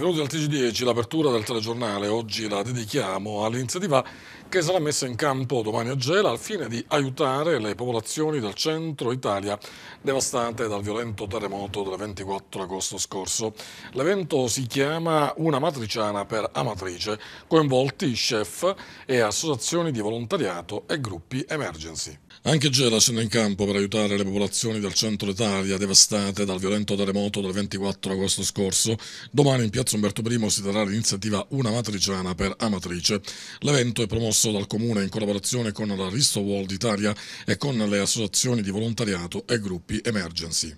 Benvenuti al TG10 l'apertura del telegiornale, oggi la dedichiamo all'iniziativa che sarà messa in campo domani a Gela al fine di aiutare le popolazioni del centro Italia devastate dal violento terremoto del 24 agosto scorso. L'evento si chiama Una matriciana per amatrice, coinvolti chef e associazioni di volontariato e gruppi emergency. Anche Gela scende in campo per aiutare le popolazioni del centro d'Italia devastate dal violento terremoto del 24 agosto scorso. Domani in piazza Umberto I si terrà l'iniziativa Una Matriciana per Amatrice. L'evento è promosso dal Comune in collaborazione con la Risto World Italia e con le associazioni di volontariato e gruppi emergency.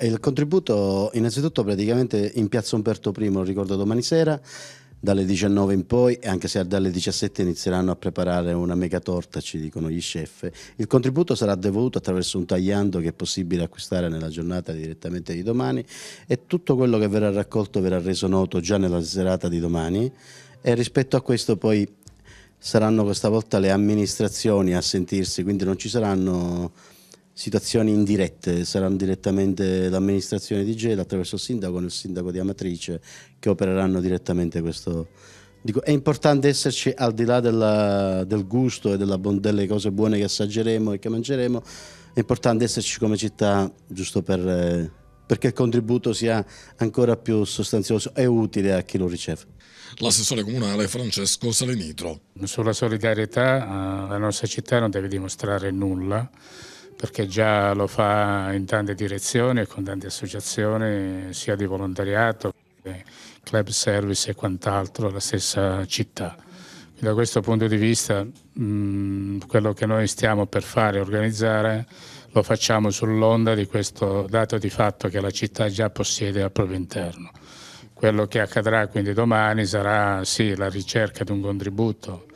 Il contributo innanzitutto praticamente in piazza Umberto I, lo ricordo domani sera, dalle 19 in poi, anche se dalle 17 inizieranno a preparare una mega torta, ci dicono gli chef. Il contributo sarà devoluto attraverso un tagliando che è possibile acquistare nella giornata direttamente di domani e tutto quello che verrà raccolto verrà reso noto già nella serata di domani e rispetto a questo poi saranno questa volta le amministrazioni a sentirsi, quindi non ci saranno situazioni indirette, saranno direttamente l'amministrazione di Gela attraverso il sindaco e il sindaco di Amatrice che opereranno direttamente questo. Dico, è importante esserci al di là della, del gusto e della, delle cose buone che assaggeremo e che mangeremo, è importante esserci come città giusto per, perché il contributo sia ancora più sostanzioso e utile a chi lo riceve l'assessore comunale Francesco Salenitro. Sulla solidarietà eh, la nostra città non deve dimostrare nulla, perché già lo fa in tante direzioni e con tante associazioni, sia di volontariato, club service e quant'altro, la stessa città. da questo punto di vista mh, mm, quello che noi stiamo per fare, e organizzare, lo facciamo sull'onda di questo dato di fatto che la città già possiede al proprio interno. Quello che accadrà quindi domani sarà sì la ricerca di un contributo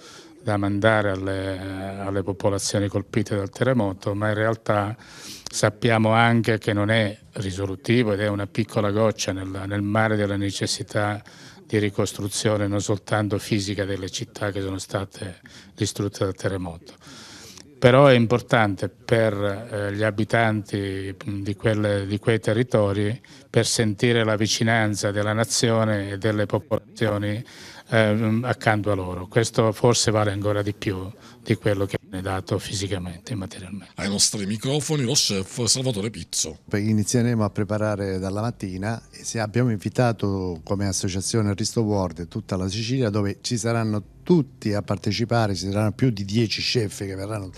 da mandare alle, alle popolazioni colpite dal terremoto, ma in realtà sappiamo anche che non è risolutivo ed è una piccola goccia nel, nel mare della necessità di ricostruzione non soltanto fisica delle città che sono state distrutte dal terremoto. Però è importante per eh, gli abitanti di, quelle, di quei territori per sentire la vicinanza della nazione e delle popolazioni eh, accanto a loro. Questo forse vale ancora di più di quello che viene dato fisicamente e materialmente. Ai nostri microfoni lo chef Salvatore Pizzo. Inizieremo a preparare dalla mattina e abbiamo invitato come associazione Risto World tutta la Sicilia dove ci saranno tutti a partecipare, ci saranno più di 10 chef che verranno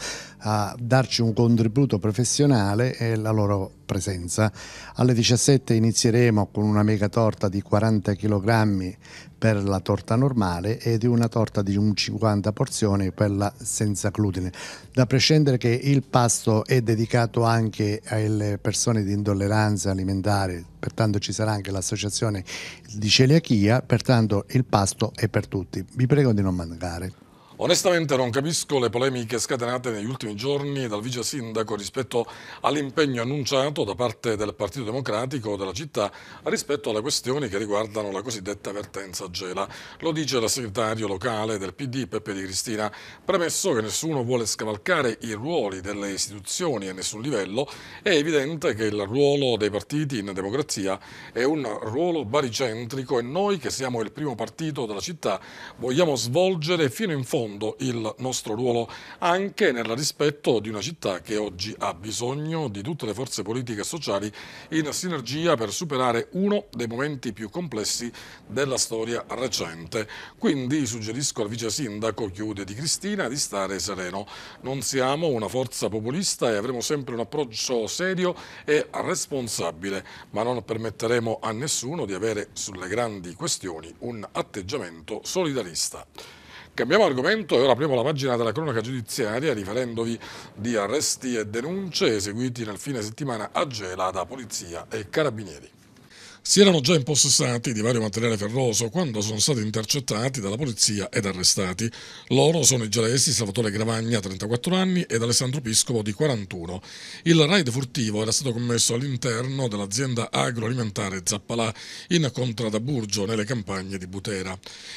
a darci un contributo professionale e la loro presenza. Alle 17 inizieremo con una mega torta di 40 kg per la torta normale e di una torta di un 50 porzioni per la senza glutine. Da prescindere che il pasto è dedicato anche alle persone di intolleranza alimentare, pertanto ci sarà anche l'associazione di celiachia, pertanto il pasto è per tutti. Vi prego di non mancare. Onestamente non capisco le polemiche scatenate negli ultimi giorni dal vice sindaco rispetto all'impegno annunciato da parte del Partito Democratico della città rispetto alle questioni che riguardano la cosiddetta vertenza Gela. Lo dice il segretario locale del PD Peppe Di Cristina, premesso che nessuno vuole scavalcare i ruoli delle istituzioni a nessun livello, è evidente che il ruolo dei partiti in democrazia è un ruolo baricentrico e noi che siamo il primo partito della città vogliamo svolgere fino in fondo fondo il nostro ruolo anche nel rispetto di una città che oggi ha bisogno di tutte le forze politiche e sociali in sinergia per superare uno dei momenti più complessi della storia recente. Quindi suggerisco al vice sindaco Chiude di Cristina di stare sereno. Non siamo una forza populista e avremo sempre un approccio serio e responsabile, ma non permetteremo a nessuno di avere sulle grandi questioni un atteggiamento solidarista. Cambiamo argomento e ora apriamo la pagina della cronaca giudiziaria riferendovi di arresti e denunce eseguiti nel fine settimana a Gela da polizia e carabinieri si erano già impossessati di vario materiale ferroso quando sono stati intercettati dalla polizia ed arrestati. Loro sono i gelesi Salvatore Gravagna, 34 anni, ed Alessandro Piscopo, di 41. Il raid furtivo era stato commesso all'interno dell'azienda agroalimentare Zappalà, in Contradaburgio, nelle campagne di Butera.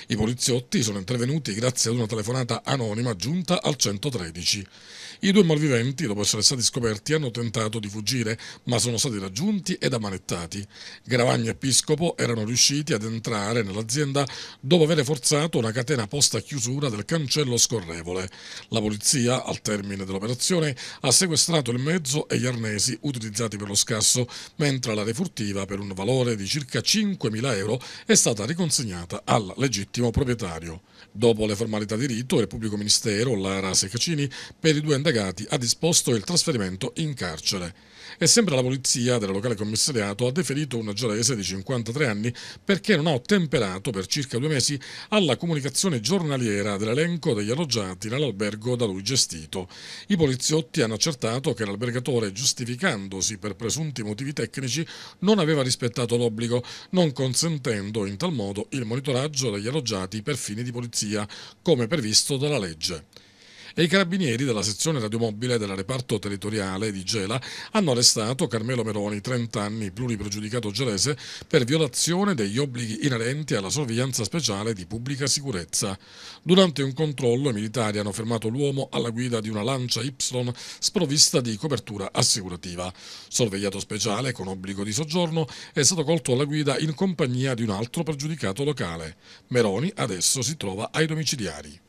I poliziotti sono intervenuti grazie ad una telefonata anonima giunta al 113. I due malviventi, dopo essere stati scoperti, hanno tentato di fuggire, ma sono stati raggiunti ed ammanettati. Gravagna e Piscopo erano riusciti ad entrare nell'azienda dopo aver forzato una catena posta a chiusura del cancello scorrevole. La polizia, al termine dell'operazione, ha sequestrato il mezzo e gli arnesi utilizzati per lo scasso, mentre la refurtiva, per un valore di circa 5.000 euro, è stata riconsegnata al legittimo proprietario. Dopo le formalità di rito, il pubblico ministero Lara Seccacini per i due indagati ha disposto il trasferimento in carcere e sembra la polizia del locale commissariato ha deferito un giorese di 53 anni perché non ha ottemperato per circa due mesi alla comunicazione giornaliera dell'elenco degli alloggiati nell'albergo da lui gestito. I poliziotti hanno accertato che l'albergatore, giustificandosi per presunti motivi tecnici, non aveva rispettato l'obbligo, non consentendo in tal modo il monitoraggio degli alloggiati per fini di polizia, come previsto dalla legge e i carabinieri della sezione radiomobile del reparto territoriale di Gela hanno arrestato Carmelo Meroni, 30 anni, pluripregiudicato gelese, per violazione degli obblighi inerenti alla sorveglianza speciale di pubblica sicurezza. Durante un controllo i militari hanno fermato l'uomo alla guida di una Lancia Y sprovvista di copertura assicurativa. Sorvegliato speciale con obbligo di soggiorno è stato colto alla guida in compagnia di un altro pregiudicato locale. Meroni adesso si trova ai domiciliari.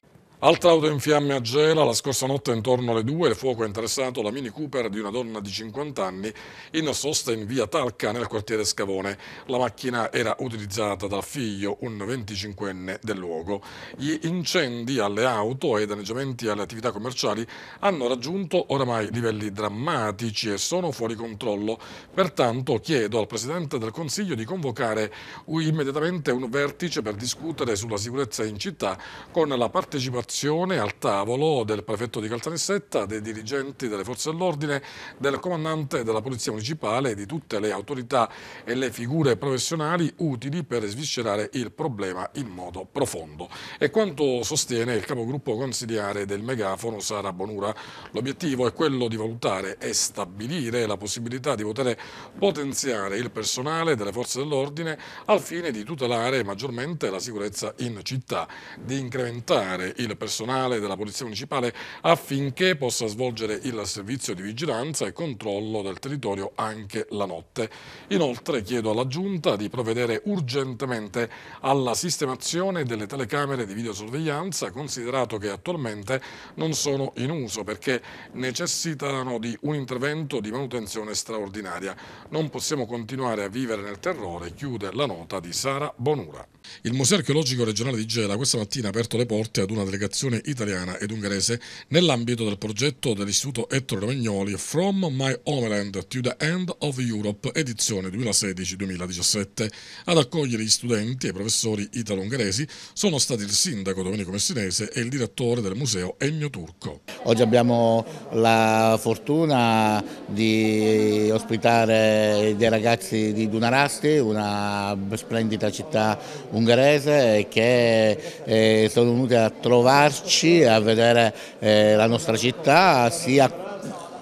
Altra auto in fiamme a Gela, la scorsa notte intorno alle 2 il fuoco ha interessato la Mini Cooper di una donna di 50 anni in sosta in via Talca nel quartiere Scavone. La macchina era utilizzata dal figlio, un 25enne del luogo. Gli incendi alle auto e i danneggiamenti alle attività commerciali hanno raggiunto oramai livelli drammatici e sono fuori controllo. Pertanto chiedo al Presidente del Consiglio di convocare immediatamente un vertice per discutere sulla sicurezza in città con la partecipazione convocazione al tavolo del prefetto di Caltanissetta, dei dirigenti delle forze dell'ordine, del comandante della polizia municipale e di tutte le autorità e le figure professionali utili per sviscerare il problema in modo profondo. E quanto sostiene il capogruppo consigliare del Megafono Sara Bonura. L'obiettivo è quello di valutare e stabilire la possibilità di poter potenziare il personale delle forze dell'ordine al fine di tutelare maggiormente la sicurezza in città, di incrementare il personale della Polizia Municipale affinché possa svolgere il servizio di vigilanza e controllo del territorio anche la notte. Inoltre chiedo alla Giunta di provvedere urgentemente alla sistemazione delle telecamere di videosorveglianza considerato che attualmente non sono in uso perché necessitano di un intervento di manutenzione straordinaria. Non possiamo continuare a vivere nel terrore, chiude la nota di Sara Bonura. Il Museo archeologico regionale di Gela questa mattina ha aperto le porte ad una delegazione italiana ed ungherese nell'ambito del progetto dell'Istituto Ettore Romagnoli From My Homeland to the End of Europe edizione 2016-2017. Ad accogliere gli studenti e i professori italo-ungheresi sono stati il sindaco Domenico Messinese e il direttore del museo Ennio Turco. Oggi abbiamo la fortuna di ospitare dei ragazzi di Dunarasti, una splendida città ungherese ungherese che eh, sono venute a trovarci, a vedere eh, la nostra città, sia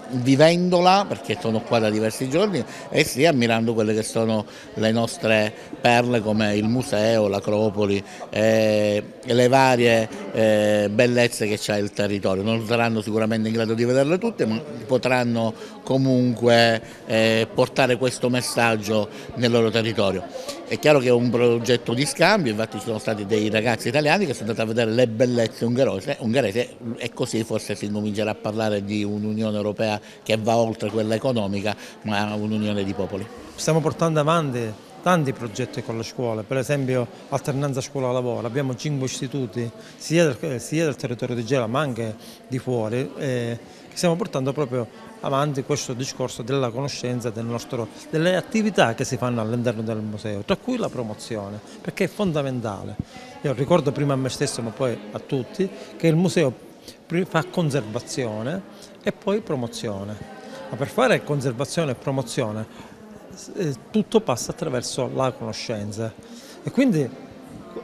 vivendola perché sono qua da diversi giorni e sia ammirando quelle che sono le nostre perle come il museo, l'acropoli e eh, le varie eh, bellezze che c'è il territorio. Non saranno sicuramente in grado di vederle tutte ma potranno comunque eh, portare questo messaggio nel loro territorio. È chiaro che è un progetto di scambio, infatti ci sono stati dei ragazzi italiani che sono andati a vedere le bellezze ungherese, ungherese e così forse si comincerà a parlare di un'Unione Europea che va oltre quella economica, ma un'unione di popoli. Stiamo portando avanti tanti progetti con le scuole, per esempio alternanza scuola-lavoro, abbiamo cinque istituti sia del, sia del territorio di Gela ma anche di fuori eh, che stiamo portando proprio avanti questo discorso della conoscenza del nostro, delle attività che si fanno all'interno del museo, tra cui la promozione, perché è fondamentale. Io ricordo prima a me stesso ma poi a tutti che il museo fa conservazione e poi promozione. Ma per fare conservazione e promozione eh, tutto passa attraverso la conoscenza e quindi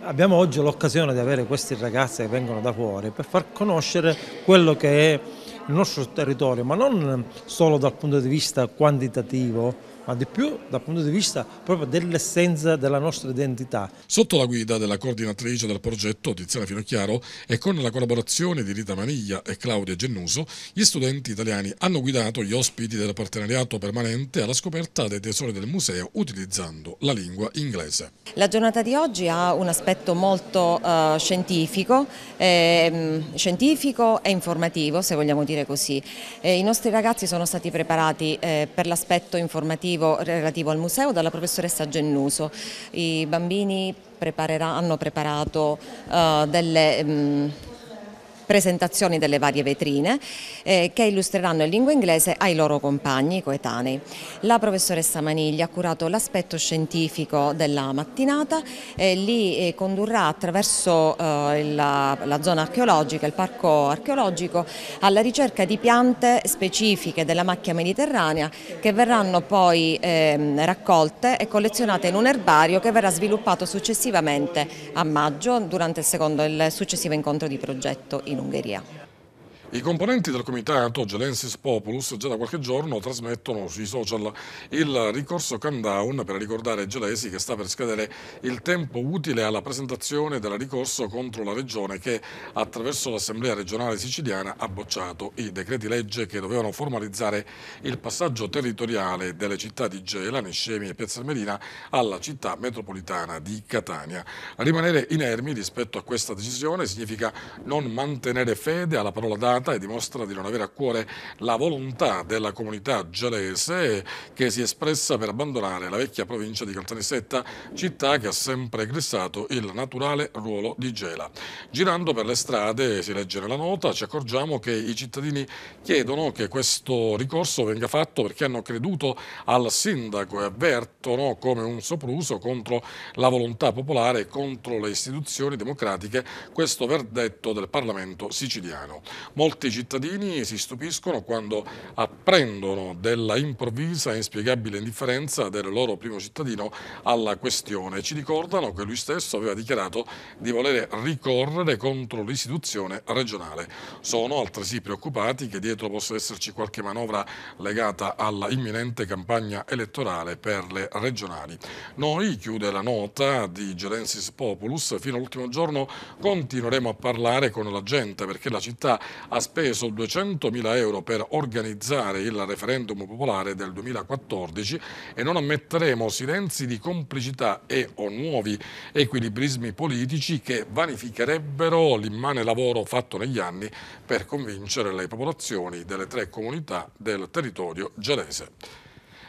abbiamo oggi l'occasione di avere questi ragazzi che vengono da fuori per far conoscere quello che è il nostro territorio, ma non solo dal punto di vista quantitativo, ma di più dal punto di vista proprio dell'essenza della nostra identità. Sotto la guida della coordinatrice del progetto Tiziana Finocchiaro e con la collaborazione di Rita Maniglia e Claudia Gennuso, gli studenti italiani hanno guidato gli ospiti del partenariato permanente alla scoperta dei tesori del museo utilizzando la lingua inglese. La giornata di oggi ha un aspetto molto uh, scientifico, eh, scientifico e informativo se vogliamo dire così. Eh, I nostri ragazzi sono stati preparati eh, per l'aspetto informativo informativo relativo al museo dalla professoressa Gennuso. I bambini hanno preparato uh, delle... Um, presentazioni delle varie vetrine eh, che illustreranno in lingua inglese ai loro compagni coetanei. La professoressa Maniglia ha curato l'aspetto scientifico della mattinata e li eh, condurrà attraverso eh, la, la zona archeologica, il parco archeologico, alla ricerca di piante specifiche della macchia mediterranea che verranno poi eh, raccolte e collezionate in un erbario che verrà sviluppato successivamente a maggio durante il, secondo, il successivo incontro di progetto in Ungheria. I componenti del comitato Gelensis Populus già da qualche giorno trasmettono sui social il ricorso countdown per ricordare Gelesi che sta per scadere il tempo utile alla presentazione del ricorso contro la regione che attraverso l'Assemblea regionale siciliana ha bocciato i decreti legge che dovevano formalizzare il passaggio territoriale delle città di Gela, Niscemi e Piazza Merina alla città metropolitana di Catania. rimanere inermi rispetto a questa decisione significa non mantenere fede alla parola data e dimostra di non avere a cuore la volontà della comunità gelese che si è espressa per abbandonare la vecchia provincia di Caltanissetta, città che ha sempre glissato il naturale ruolo di Gela. Girando per le strade, si legge nella nota, ci accorgiamo che i cittadini chiedono che questo ricorso venga fatto perché hanno creduto al sindaco e avvertono come un sopruso contro la volontà popolare e contro le istituzioni democratiche questo verdetto del Parlamento siciliano. Molto Molti cittadini si stupiscono quando apprendono della improvvisa e inspiegabile indifferenza del loro primo cittadino alla questione. Ci ricordano che lui stesso aveva dichiarato di voler ricorrere contro l'istituzione regionale. Sono altresì preoccupati che dietro possa esserci qualche manovra legata alla imminente campagna elettorale per le regionali. Noi, chiude la nota di Gerensis Populus, fino all'ultimo giorno continueremo a parlare con la gente perché la città ha speso 200.000 euro per organizzare il referendum popolare del 2014 e non ammetteremo silenzi di complicità e o nuovi equilibrismi politici che vanificherebbero l'immane lavoro fatto negli anni per convincere le popolazioni delle tre comunità del territorio gelese.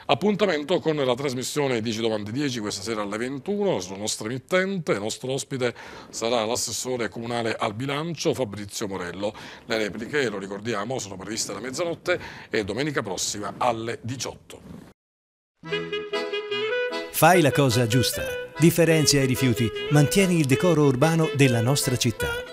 Appuntamento con la trasmissione 10 domande 10 questa sera alle 21 sulla nostra emittente. Il nostro ospite sarà l'assessore comunale al bilancio Fabrizio Morello. Le repliche, lo ricordiamo, sono previste alla mezzanotte e domenica prossima alle 18. Fai la cosa giusta, differenzia i rifiuti, mantieni il decoro urbano della nostra città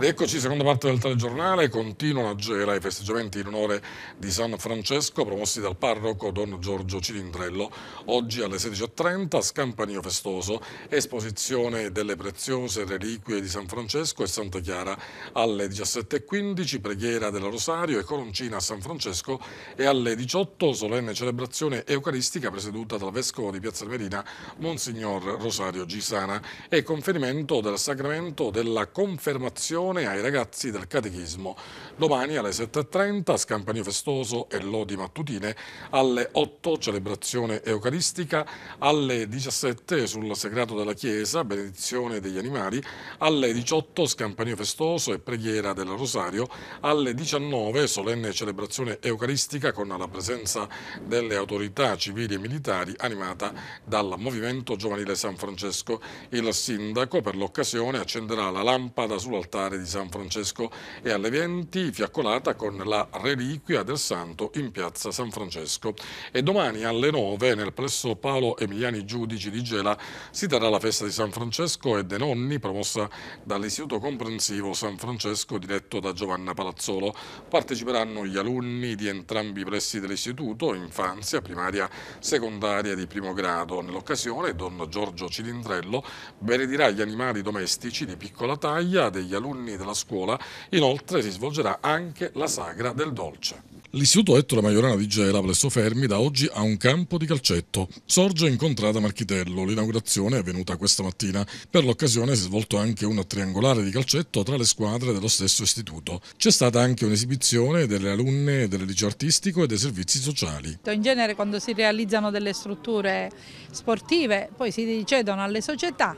Ed eccoci, seconda parte del telegiornale, continuano a Gela i festeggiamenti in onore di San Francesco promossi dal parroco Don Giorgio Cilindrello. Oggi alle 16.30 scampanio festoso, esposizione delle preziose reliquie di San Francesco e Santa Chiara. Alle 17.15 preghiera del Rosario e coroncina a San Francesco e alle 18 solenne celebrazione eucaristica presieduta dal Vescovo di Piazza Merina, Monsignor Rosario Gisana e conferimento del sacramento della confermazione formazione ai ragazzi del catechismo. Domani alle 7.30 scampanio festoso e lodi mattutine, alle 8 celebrazione eucaristica, alle 17 sul segreto della Chiesa, benedizione degli animali, alle 18 scampanio festoso e preghiera del rosario, alle 19 solenne celebrazione eucaristica con la presenza delle autorità civili e militari animata dal Movimento Giovanile San Francesco. Il sindaco per l'occasione accenderà la lampada sull'altare di San Francesco e alle 20 fiaccolata con la reliquia del santo in piazza San Francesco. E domani alle 9 nel presso Paolo Emiliani Giudici di Gela si darà la festa di San Francesco e dei nonni promossa dall'Istituto Comprensivo San Francesco diretto da Giovanna Palazzolo. Parteciperanno gli alunni di entrambi i pressi dell'istituto, infanzia, primaria, secondaria di primo grado. Nell'occasione Don Giorgio Cilindrello benedirà gli animali domestici di piccola taglia degli alunni anni della scuola, inoltre si svolgerà anche la sagra del dolce. L'istituto Ettore Maiorana di Gela, presso Fermi, da oggi ha un campo di calcetto. Sorge in contrada Marchitello. L'inaugurazione è venuta questa mattina. Per l'occasione si è svolto anche un triangolare di calcetto tra le squadre dello stesso istituto. C'è stata anche un'esibizione delle alunne del liceo artistico e dei servizi sociali. In genere quando si realizzano delle strutture sportive poi si cedono alle società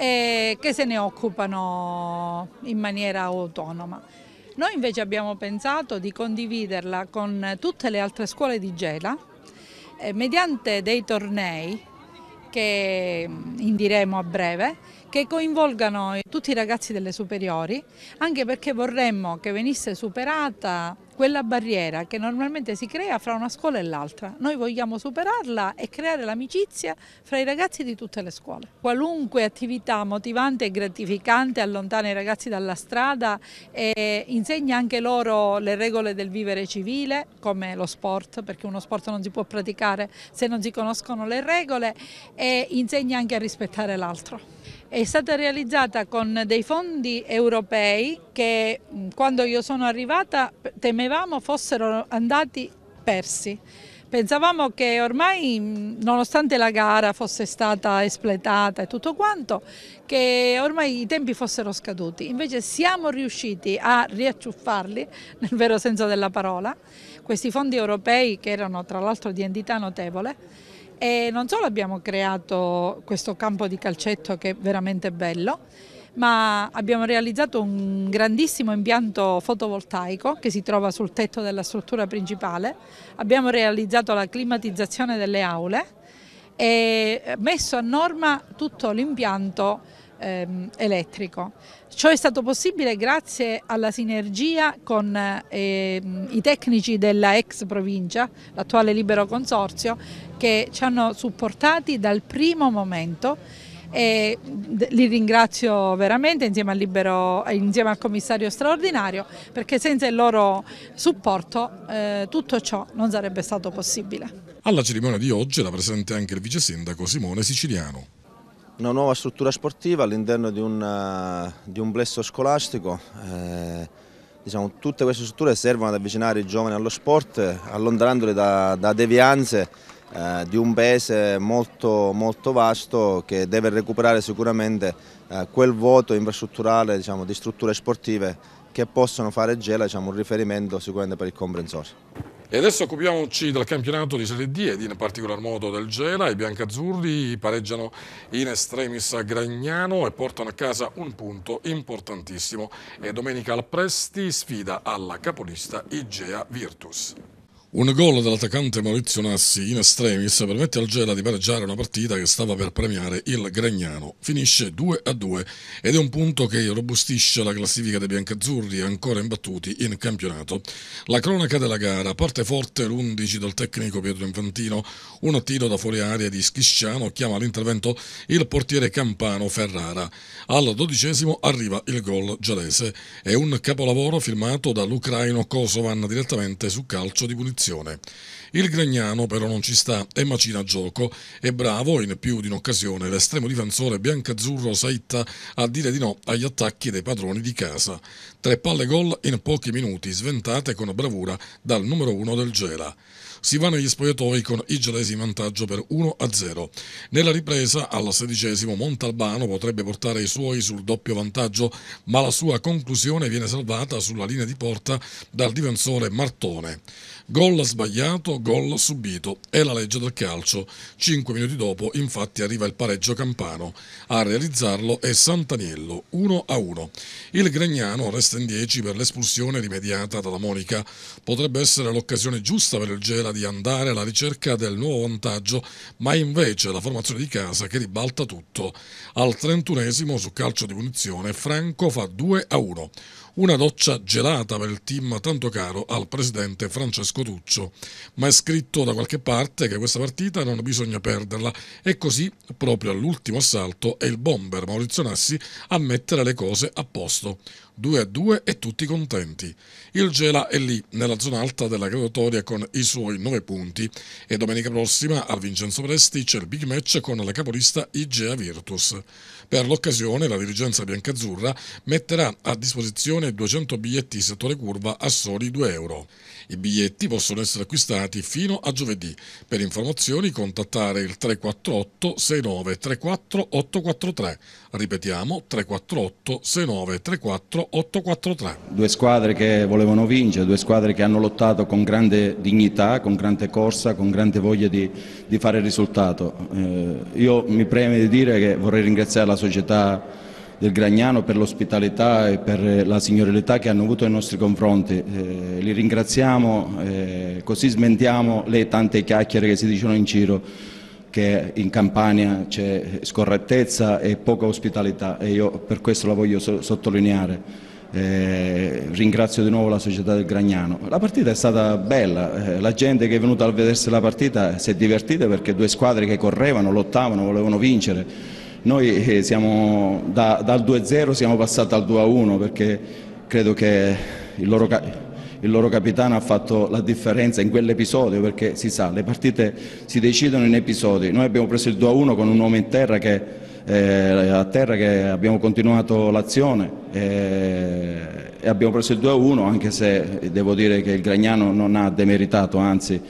eh, che se ne occupano in maniera autonoma. Noi invece abbiamo pensato di condividerla con tutte le altre scuole di Gela eh, mediante dei tornei che mm, indiremo a breve, che coinvolgano tutti i ragazzi delle superiori, anche perché vorremmo che venisse superata quella barriera che normalmente si crea fra una scuola e l'altra. Noi vogliamo superarla e creare l'amicizia fra i ragazzi di tutte le scuole. Qualunque attività motivante e gratificante allontana i ragazzi dalla strada e insegna anche loro le regole del vivere civile, come lo sport, perché uno sport non si può praticare se non si conoscono le regole e insegna anche a rispettare l'altro. È stata realizzata con dei fondi europei che mm, quando io sono arrivata temevamo fossero andati persi. Pensavamo che ormai, mm, nonostante la gara fosse stata espletata e tutto quanto, che ormai i tempi fossero scaduti. Invece siamo riusciti a riacciuffarli, nel vero senso della parola, questi fondi europei che erano tra l'altro di entità notevole, e non solo abbiamo creato questo campo di calcetto che è veramente bello, ma abbiamo realizzato un grandissimo impianto fotovoltaico che si trova sul tetto della struttura principale, abbiamo realizzato la climatizzazione delle aule e messo a norma tutto l'impianto ehm, elettrico. Ciò è stato possibile grazie alla sinergia con ehm, i tecnici della ex provincia, l'attuale libero consorzio, che ci hanno supportati dal primo momento e li ringrazio veramente insieme al, libero, insieme al, commissario straordinario perché senza il loro supporto eh, tutto ciò non sarebbe stato possibile. Alla cerimonia di oggi era presente anche il vice sindaco Simone Siciliano una nuova struttura sportiva all'interno di, eh, di, un blesso scolastico. Eh, diciamo, tutte queste strutture servono ad avvicinare i giovani allo sport, allontanandoli da, da devianze eh, di un paese molto, molto, vasto che deve recuperare sicuramente eh, quel vuoto infrastrutturale diciamo, di strutture sportive che possono fare Gela diciamo, un riferimento sicuramente per il comprensorio. E adesso occupiamoci del campionato di Serie D ed in particolar modo del Gela. I biancazzurri pareggiano in estremis a Gragnano e portano a casa un punto importantissimo. E domenica al Presti sfida alla capolista Igea Virtus. Un gol dell'attaccante Maurizio Nassi in estremis permette al Gela di pareggiare una partita che stava per premiare il Gragnano. Finisce 2 a 2 ed è un punto che robustisce la classifica dei biancazzurri ancora imbattuti in campionato. La cronaca della gara parte forte l'11 del tecnico Pietro Infantino. Un tiro da fuori aria di Schisciano chiama all'intervento il portiere Campano Ferrara. Al dodicesimo arriva il gol gelese. È un capolavoro firmato dall'ucraino Kosovan direttamente su calcio di punizione posizione. Il Gregnano però non ci sta e macina gioco. È bravo in più di un'occasione l'estremo difensore biancazzurro Saitta a dire di no agli attacchi dei padroni di casa. Tre palle gol in pochi minuti, sventate con bravura dal numero uno del Gela si va negli spogliatoi con i gelesi in vantaggio per 1-0. Nella ripresa, al sedicesimo, Montalbano potrebbe portare i suoi sul doppio vantaggio, ma la sua conclusione viene salvata sulla linea di porta dal difensore Martone. Gol sbagliato, gol subito. È la legge del calcio. Cinque minuti dopo, infatti, arriva il pareggio campano. A realizzarlo è Santaniello, 1-1. Il Gregnano resta in 10 per l'espulsione rimediata dalla Monica. Potrebbe essere l'occasione giusta per il Gela era di andare alla ricerca del nuovo vantaggio, ma invece la formazione di casa che ribalta tutto. Al 31esimo su calcio di punizione Franco fa 2 a 1. Una doccia gelata per il team tanto caro al presidente Francesco Tuccio. Ma è scritto da qualche parte che questa partita non bisogna perderla e così proprio all'ultimo assalto è il bomber Maurizio Nassi a mettere le cose a posto. 2 a 2 e tutti contenti. Il Gela è lì, nella zona alta della graduatoria con i suoi 9 punti e domenica prossima al Vincenzo Presti c'è il big match con la capolista Igea Virtus. Per l'occasione la dirigenza biancazzurra metterà a disposizione 200 biglietti settore curva a soli 2 euro. I biglietti possono essere acquistati fino a giovedì. Per informazioni contattare il 348 69 34 843 Ripetiamo 348 69 34 843. Due squadre che volevano vincere, due squadre che hanno lottato con grande dignità, con grande corsa, con grande voglia di, di fare risultato. Eh, io mi preme di dire che vorrei ringraziare la società del Gragnano per l'ospitalità e per la signorilità che hanno avuto nei nostri confronti. Eh, li ringraziamo, eh, così smentiamo le tante chiacchiere che si dicono in giro che in Campania c'è scorrettezza e poca ospitalità e io per questo la voglio so sottolineare. Eh, ringrazio di nuovo la società del Gragnano. La partita è stata bella, eh, la gente che è venuta a vedersi la partita si è divertita perché due squadre che correvano, lottavano, volevano vincere. Noi eh, siamo da, dal 2-0 siamo passati al 2-1 perché credo che il loro il loro capitano ha fatto la differenza in quell'episodio perché si sa, le partite si decidono in episodi. Noi abbiamo preso il 2-1 con un uomo in terra che, eh, a terra che abbiamo continuato l'azione eh, e abbiamo preso il 2-1 anche se devo dire che il Gragnano non ha demeritato, anzi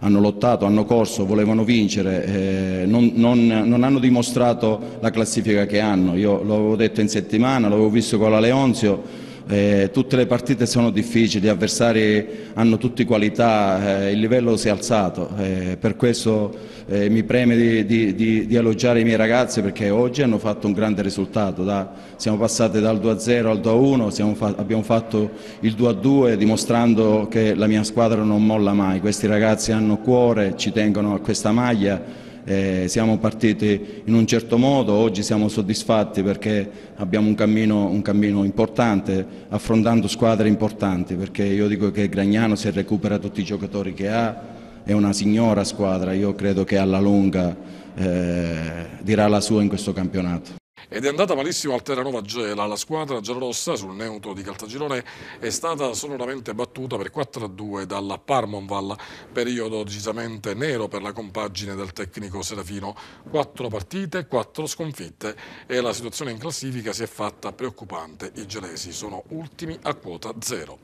hanno lottato, hanno corso, volevano vincere, eh, non, non, non, hanno dimostrato la classifica che hanno. Io l'avevo detto in settimana, l'avevo visto con la Leonzio eh, tutte le partite sono difficili, gli avversari hanno tutti qualità, eh, il livello si è alzato, eh, per questo eh, mi preme di, di, di, di, elogiare i miei ragazzi perché oggi hanno fatto un grande risultato, da, siamo passati dal 2-0 al 2-1, fa, abbiamo fatto il 2-2 dimostrando che la mia squadra non molla mai, questi ragazzi hanno cuore, ci tengono a questa maglia eh, siamo partiti in un certo modo, oggi siamo soddisfatti perché abbiamo un cammino, un cammino, importante affrontando squadre importanti perché io dico che Gragnano se recupera tutti i giocatori che ha è una signora squadra, io credo che alla lunga eh, dirà la sua in questo campionato. Ed è andata malissimo al Terranova Gela. La squadra giallorossa sul neutro di Caltagirone è stata sonoramente battuta per 4-2 dalla Parmonval, periodo decisamente nero per la compagine del tecnico Serafino. Quattro partite, quattro sconfitte e la situazione in classifica si è fatta preoccupante. I gelesi sono ultimi a quota zero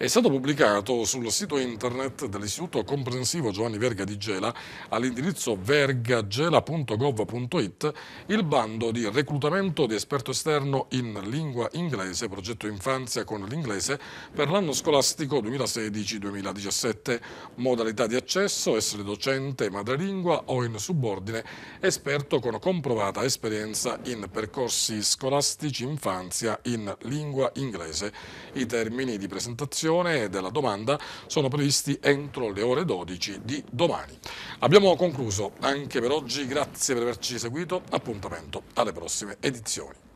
è stato pubblicato sul sito internet dell'Istituto Comprensivo Giovanni Verga di Gela all'indirizzo vergagela.gov.it il bando di reclutamento di esperto esterno in lingua inglese, progetto infanzia con l'inglese per l'anno scolastico 2016-2017, modalità di accesso, essere docente madrelingua o in subordine, esperto con comprovata esperienza in percorsi scolastici infanzia in lingua inglese. I termini di presentazione presentazione della domanda sono previsti entro le ore 12 di domani. Abbiamo concluso anche per oggi, grazie per averci seguito, appuntamento alle prossime edizioni.